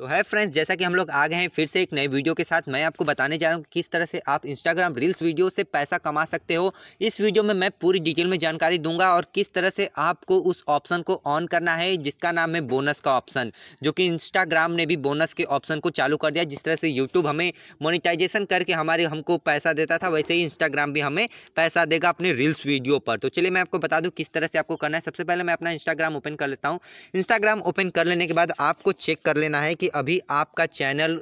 तो है फ्रेंड्स जैसा कि हम लोग आ गए हैं फिर से एक नए वीडियो के साथ मैं आपको बताने जा रहा हूँ कि किस तरह से आप इंस्टाग्राम रील्स वीडियो से पैसा कमा सकते हो इस वीडियो में मैं पूरी डिटेल में जानकारी दूंगा और किस तरह से आपको उस ऑप्शन को ऑन करना है जिसका नाम है बोनस का ऑप्शन जो कि इंस्टाग्राम ने भी बोनस के ऑप्शन को चालू कर दिया जिस तरह से यूट्यूब हमें मोनिटाइजेशन करके हमारे हमको पैसा देता था वैसे ही इंस्टाग्राम भी हमें पैसा देगा अपने रील्स वीडियो पर तो चलिए मैं आपको बता दूँ किस तरह से आपको करना है सबसे पहले मैं अपना इंस्टाग्राम ओपन कर लेता हूँ इंस्टाग्राम ओपन कर लेने के बाद आपको चेक कर लेना है कि अभी आपका चैनल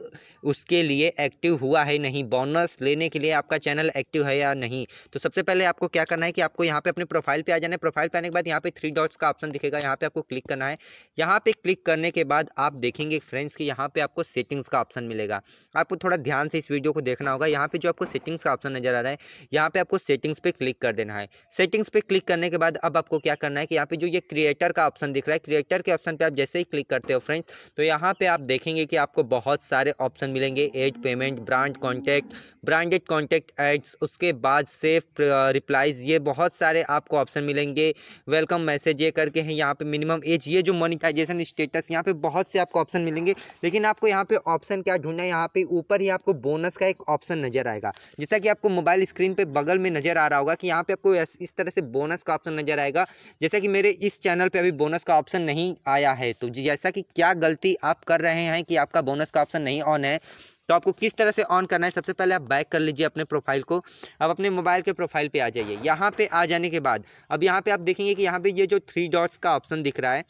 उसके लिए एक्टिव हुआ है नहीं बोनस लेने के लिए आपका चैनल एक्टिव है या नहीं तो सबसे पहले आपको क्या करना है कि आपको यहाँ पे अपने प्रोफाइल पे आ जाना है प्रोफाइल पे आने के बाद यहाँ पे थ्री डॉट्स का ऑप्शन दिखेगा यहाँ पे आपको क्लिक करना है यहाँ पे क्लिक करने के बाद आप देखेंगे फ्रेंड्स कि यहाँ पे आपको सेटिंग्स का ऑप्शन मिलेगा आपको थोड़ा ध्यान से इस वीडियो को देखना होगा यहाँ पे जो आपको सेटिंग्स का ऑप्शन नजर आ रहा है यहाँ पे आपको सेटिंग्स पे क्लिक कर देना है सेटिंग्स पे क्लिक करने के बाद अब आपको क्या करना है कि यहाँ पे जो ये क्रिएटर का ऑप्शन दिख रहा है क्रिएटर के ऑप्शन पे आप जैसे ही क्लिक करते हो फ्रेंड्स तो यहाँ पे आप देखेंगे कि आपको बहुत सारे ऑप्शन ऑप्शन मिलेंगे ad payment brand contact branded contact ads उसके बाद सेफ रिप्लाइज ये बहुत सारे आपको ऑप्शन मिलेंगे वेलकम मैसेज ये करके हैं यहाँ पे मिनिमम एज ये जो मोनिटाइजेशन स्टेटस यहाँ पे बहुत से आपको ऑप्शन मिलेंगे लेकिन आपको यहाँ पे ऑप्शन क्या ढूंढना है यहाँ पे ऊपर ही आपको बोनस का एक ऑप्शन नजर आएगा जैसा कि आपको मोबाइल स्क्रीन पर बगल में नजर आ रहा होगा कि यहाँ पे आपको इस तरह से बोनस का ऑप्शन नजर आएगा जैसा कि मेरे इस चैनल पर अभी बोनस का ऑप्शन नहीं आया है तो जैसा कि क्या गलती आप कर रहे हैं कि आपका बोनस का ऑप्शन नहीं ऑन है है तो आपको किस तरह से ऑन करना है सबसे पहले आप बैक कर लीजिए अपने प्रोफाइल को अब अपने मोबाइल के प्रोफाइल पे आ जाइए यहाँ पे आ जाने के बाद अब यहाँ पे आप देखेंगे कि यहाँ पे ये जो थ्री डॉट्स का ऑप्शन दिख रहा है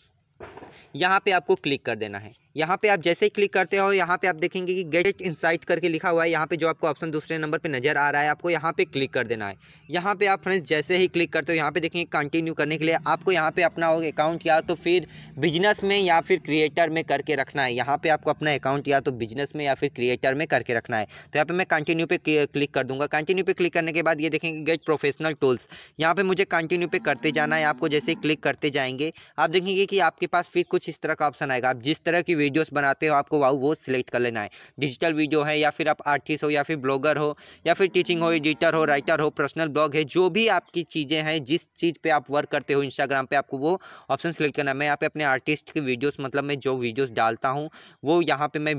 यहाँ पे आपको क्लिक कर देना है यहाँ पे आप जैसे ही क्लिक करते हो यहाँ पे आप देखेंगे कि गेट इंसाइट करके लिखा हुआ है यहाँ पे जो आपको ऑप्शन दूसरे नंबर पे नज़र आ रहा है आपको यहाँ पे क्लिक कर देना है यहाँ पे आप फ्रेंड्स जैसे ही क्लिक करते हो यहाँ पे देखेंगे कंटिन्यू करने के लिए आपको यहाँ पे अपना अकाउंट या तो फिर बिजनेस में या फिर क्रिएटर में करके रखना है यहाँ पर आपको अपना अकाउंट या तो बिजनेस में या फिर क्रिएटर में करके रखना है तो यहाँ पर मैं कंटिन्यू पे क्लिक कर दूँगा कंटिन्यू पे क्लिक करने के बाद ये देखेंगे गेट प्रोफेशनल टूल्स यहाँ पर मुझे कंटिन्यू पे करते जाना है आपको जैसे ही क्लिक करते जाएंगे आप देखेंगे कि आपके पास फिर कुछ इस तरह का ऑप्शन आएगा आप जिस तरह की वीडियोस बनाते हो आपको वाओ वो सिलेक्ट कर लेना है डिजिटल वीडियो है या फिर आप आर्टिस्ट हो या फिर ब्लॉगर हो या फिर टीचिंग हो एडिटर हो राइटर हो पर्सनल ब्लॉग है जो भी आपकी चीज़ें हैं जिस चीज़ पर आप वर्क करते हो इंस्टाग्राम पर आपको वो ऑप्शन सेलेक्ट करना है मैं यहाँ पे अपने आर्टिस्ट की वीडियोज़ मतलब मैं जो वीडियोज डालता हूँ वो यहाँ पे मैं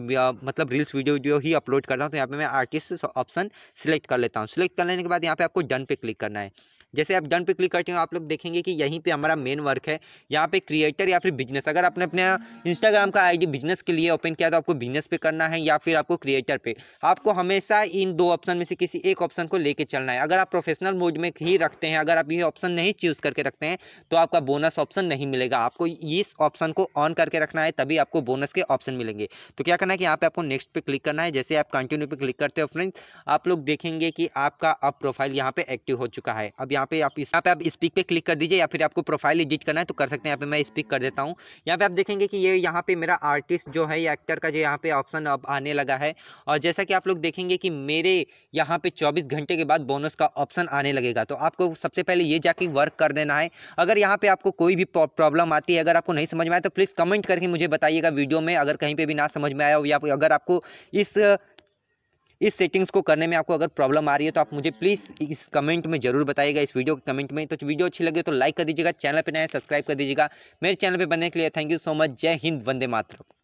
मतलब रील्स वीडियो वीडियो ही अपलोड करता हूँ तो यहाँ पर मैं आर्टिस्ट ऑप्शन सिलेक्ट कर लेता हूँ सिलेक्ट कर लेने के बाद यहाँ पर आपको डन पे क्लिक करना है जैसे आप डन पे क्लिक करते हो आप लोग देखेंगे कि यहीं पे हमारा मेन वर्क है यहाँ पे क्रिएटर या फिर बिजनेस अगर आपने अपने इंस्टाग्राम का आईडी बिजनेस के लिए ओपन किया तो आपको बिजनेस पे करना है या फिर आपको क्रिएटर पे आपको हमेशा इन दो ऑप्शन में से किसी एक ऑप्शन को लेके चलना है अगर आप प्रोफेशनल मोड में ही रखते हैं अगर आप ये ऑप्शन नहीं चूज़ करके रखते हैं तो आपका बोनस ऑप्शन नहीं मिलेगा आपको इस ऑप्शन को ऑन करके रखना है तभी आपको बोनस के ऑप्शन मिलेंगे तो क्या करना है कि यहाँ पे आपको नेक्स्ट पे क्लिक करना है जैसे आप कंटिन्यू पे क्लिक करते हो फ्रेंड्स आप लोग देखेंगे कि आपका अब प्रोफाइल यहाँ पे एक्टिव हो चुका है अब यहाँ पे आप यहाँ पे आप स्पीक पे क्लिक कर दीजिए या फिर आपको प्रोफाइल एडिट करना है तो कर सकते हैं यहाँ पे मैं स्पीक कर देता हूँ यहाँ पे आप देखेंगे कि ये यहाँ पे मेरा आर्टिस्ट जो है एक्टर का जो यहाँ पे ऑप्शन अब आने लगा है और जैसा कि आप लोग देखेंगे कि मेरे यहाँ पे चौबीस घंटे के बाद बोनस का ऑप्शन आने लगेगा तो आपको सबसे पहले ये जाके वर्क कर देना है अगर यहाँ पे आपको कोई भी प्रॉब्लम आती है अगर आपको नहीं समझ में आए तो प्लीज़ कमेंट करके मुझे बताइएगा वीडियो में अगर कहीं पर भी ना समझ में आया हो या अगर आपको इस इस सेटिंग्स को करने में आपको अगर प्रॉब्लम आ रही है तो आप मुझे प्लीज़ इस कमेंट में जरूर बताइएगा इस वीडियो के कमेंट में तो वीडियो अच्छी लगे तो लाइक कर दीजिएगा चैनल पर नया सब्सक्राइब कर दीजिएगा मेरे चैनल पर बनने के लिए थैंक यू सो मच जय हिंद वंदे मातरम